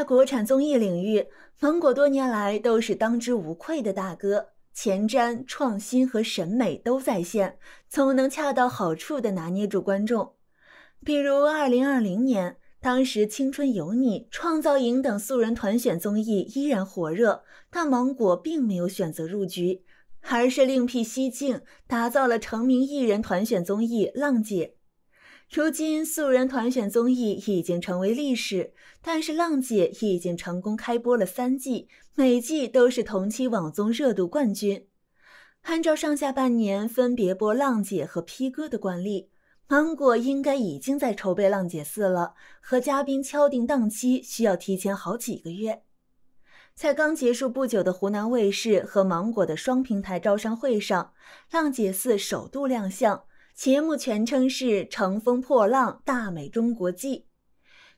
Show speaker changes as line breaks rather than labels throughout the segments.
在国产综艺领域，芒果多年来都是当之无愧的大哥，前瞻、创新和审美都在线，总能恰到好处的拿捏住观众。比如2020年，当时《青春有你》《创造营》等素人团选综艺依然火热，但芒果并没有选择入局，而是另辟蹊径，打造了成名艺人团选综艺《浪姐》。如今素人团选综艺已经成为历史，但是《浪姐》已经成功开播了三季，每季都是同期网综热度冠军。按照上下半年分别播《浪姐》和《P 哥》的惯例，芒果应该已经在筹备《浪姐四》了，和嘉宾敲定档期需要提前好几个月。才刚结束不久的湖南卫视和芒果的双平台招商会上，《浪姐四》首度亮相。节目全称是《乘风破浪·大美中国季》，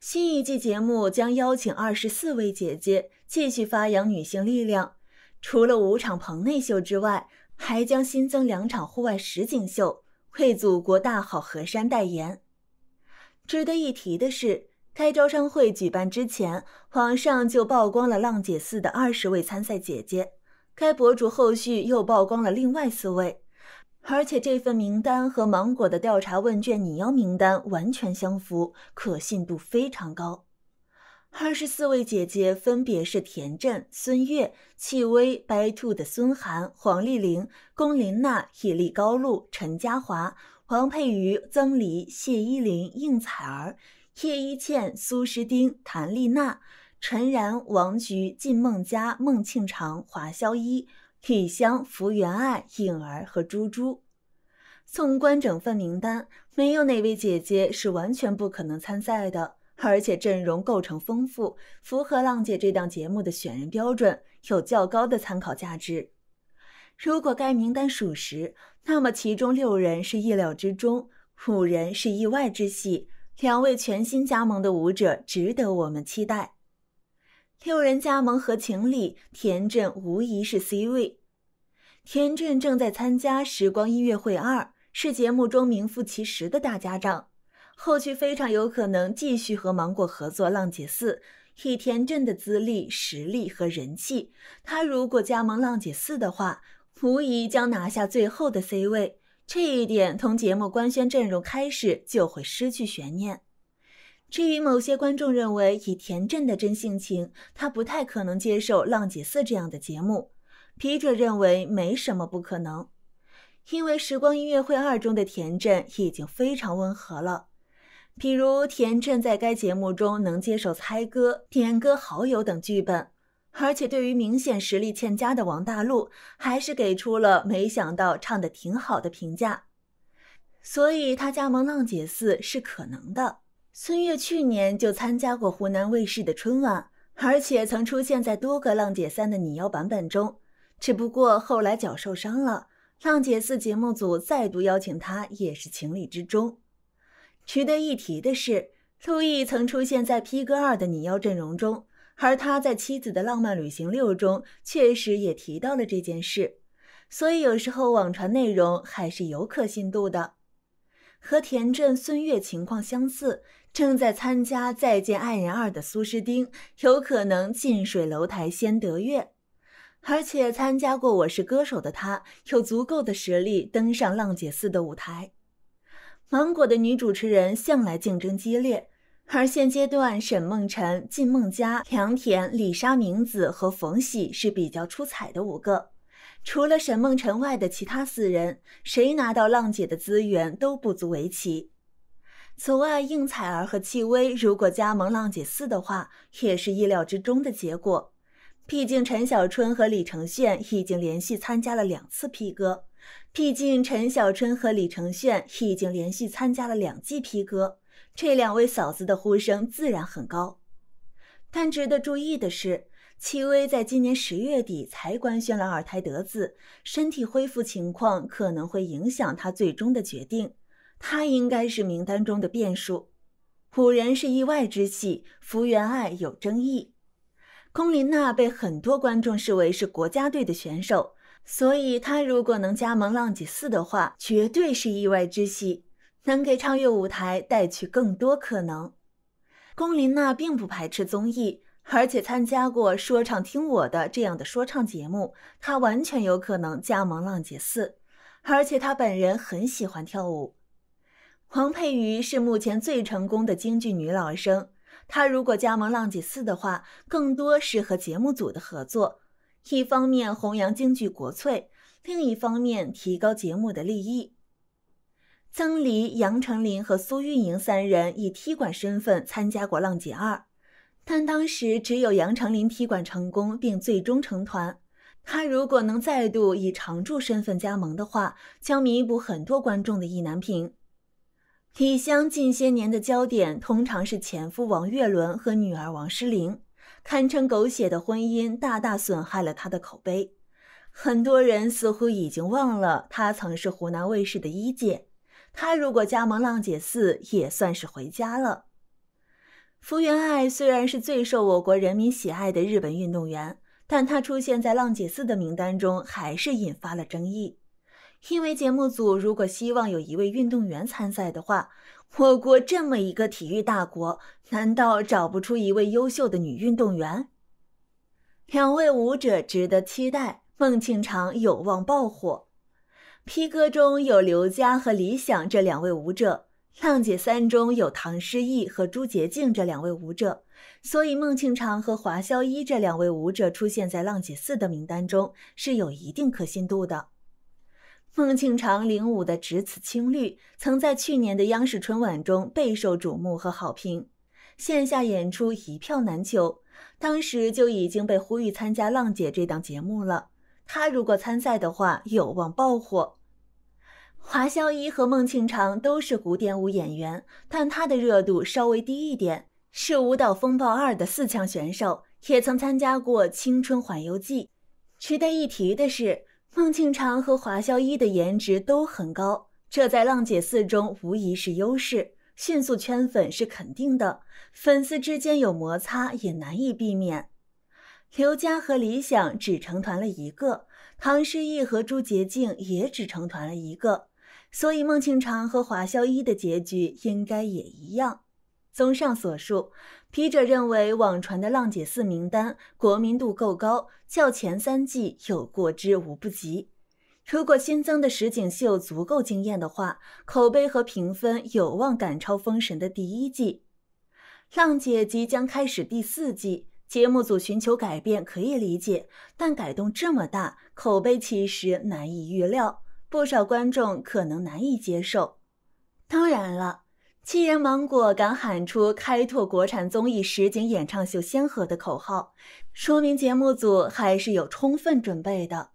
新一季节目将邀请二十四位姐姐继续发扬女性力量。除了五场棚内秀之外，还将新增两场户外实景秀，为祖国大好河山代言。值得一提的是，开招商会举办之前，网上就曝光了浪姐四的二十位参赛姐姐，该博主后续又曝光了另外四位。而且这份名单和芒果的调查问卷拟邀名单完全相符，可信度非常高。二十四位姐姐分别是田震、孙悦、戚薇、白兔的孙涵、黄丽玲、龚琳娜、李立、高露、陈嘉华、黄佩瑜、曾黎、谢依霖、应采儿、叶一茜、苏诗丁、谭丽娜、陈然、王菊、靳梦佳、孟庆长、华潇一。李湘、福原爱、颖儿和珠珠。纵观整份名单，没有哪位姐姐是完全不可能参赛的，而且阵容构成丰富，符合浪姐这档节目的选人标准，有较高的参考价值。如果该名单属实，那么其中六人是意料之中，五人是意外之喜，两位全新加盟的舞者值得我们期待。六人加盟合情理，田震无疑是 C 位。田震正在参加《时光音乐会》，二是节目中名副其实的大家长，后续非常有可能继续和芒果合作《浪姐四》。以田震的资历、实力和人气，他如果加盟《浪姐四》的话，无疑将拿下最后的 C 位。这一点从节目官宣阵容开始就会失去悬念。至于某些观众认为以田震的真性情，他不太可能接受《浪姐四》这样的节目，笔者认为没什么不可能，因为《时光音乐会二》中的田震已经非常温和了。比如田震在该节目中能接受猜歌、点歌、好友等剧本，而且对于明显实力欠佳的王大陆，还是给出了没想到唱的挺好的评价，所以他加盟《浪姐四》是可能的。孙悦去年就参加过湖南卫视的春晚，而且曾出现在多个《浪姐三》的拟邀版本中，只不过后来脚受伤了，《浪姐四》节目组再度邀请他也是情理之中。值得一提的是，陆毅曾出现在《P 哥二》的拟邀阵容中，而他在妻子的《浪漫旅行六》中确实也提到了这件事，所以有时候网传内容还是有可信度的。和田震、孙悦情况相似，正在参加《再见爱人二》的苏诗丁，有可能近水楼台先得月，而且参加过《我是歌手》的他，有足够的实力登上浪姐四的舞台。芒果的女主持人向来竞争激烈，而现阶段沈梦辰、靳梦佳、梁田、李莎、明子和冯喜是比较出彩的五个。除了沈梦辰外的其他四人，谁拿到浪姐的资源都不足为奇。此外，应采儿和戚薇如果加盟浪姐四的话，也是意料之中的结果。毕竟陈小春和李承铉已经连续参加了两次 P 哥，毕竟陈小春和李承铉已经连续参加了两季 P 哥，这两位嫂子的呼声自然很高。但值得注意的是。戚薇在今年十月底才官宣了二胎得子，身体恢复情况可能会影响她最终的决定。她应该是名单中的变数。五人是意外之喜，福原爱有争议。龚琳娜被很多观众视为是国家队的选手，所以她如果能加盟《浪姐四》的话，绝对是意外之喜，能给超越舞台带去更多可能。龚琳娜并不排斥综艺。而且参加过《说唱听我的》这样的说唱节目，他完全有可能加盟《浪姐四》。而且他本人很喜欢跳舞。黄佩瑜是目前最成功的京剧女老生，她如果加盟《浪姐四》的话，更多是和节目组的合作，一方面弘扬京剧国粹，另一方面提高节目的利益。曾黎、杨丞琳和苏运莹三人以踢馆身份参加过《浪姐二》。但当时只有杨长林踢馆成功，并最终成团。他如果能再度以常驻身份加盟的话，将弥补很多观众的意难平。李湘近些年的焦点通常是前夫王岳伦和女儿王诗龄，堪称狗血的婚姻大大损害了他的口碑。很多人似乎已经忘了他曾是湖南卫视的一姐。他如果加盟《浪姐四》，也算是回家了。福原爱虽然是最受我国人民喜爱的日本运动员，但她出现在浪姐四的名单中还是引发了争议。因为节目组如果希望有一位运动员参赛的话，我国这么一个体育大国，难道找不出一位优秀的女运动员？两位舞者值得期待，孟庆长有望爆火。P 歌中有刘佳和李想这两位舞者。浪姐三中有唐诗逸和朱洁静这两位舞者，所以孟庆常和华宵一这两位舞者出现在浪姐四的名单中是有一定可信度的。孟庆常领舞的《只此青绿》曾在去年的央视春晚中备受瞩目和好评，线下演出一票难求，当时就已经被呼吁参加浪姐这档节目了。他如果参赛的话，有望爆火。华潇一和孟庆长都是古典舞演员，但他的热度稍微低一点。是舞蹈风暴二的四强选手，也曾参加过青春环游记。值得一提的是，孟庆长和华潇一的颜值都很高，这在浪姐四中无疑是优势，迅速圈粉是肯定的。粉丝之间有摩擦也难以避免。刘佳和李想只成团了一个，唐诗逸和朱洁静也只成团了一个。所以孟庆常和华潇一的结局应该也一样。综上所述，笔者认为网传的《浪姐四》名单国民度够高，较前三季有过之无不及。如果新增的实景秀足够惊艳的话，口碑和评分有望赶超封神的第一季。《浪姐》即将开始第四季，节目组寻求改变可以理解，但改动这么大，口碑其实难以预料。不少观众可能难以接受，当然了，七然芒果敢喊出开拓国产综艺实景演唱秀先河的口号，说明节目组还是有充分准备的。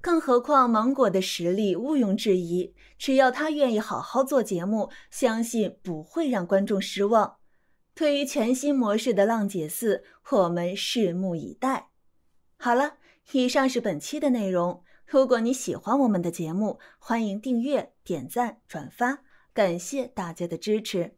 更何况芒果的实力毋庸置疑，只要他愿意好好做节目，相信不会让观众失望。对于全新模式的《浪姐四》，我们拭目以待。好了，以上是本期的内容。如果你喜欢我们的节目，欢迎订阅、点赞、转发，感谢大家的支持。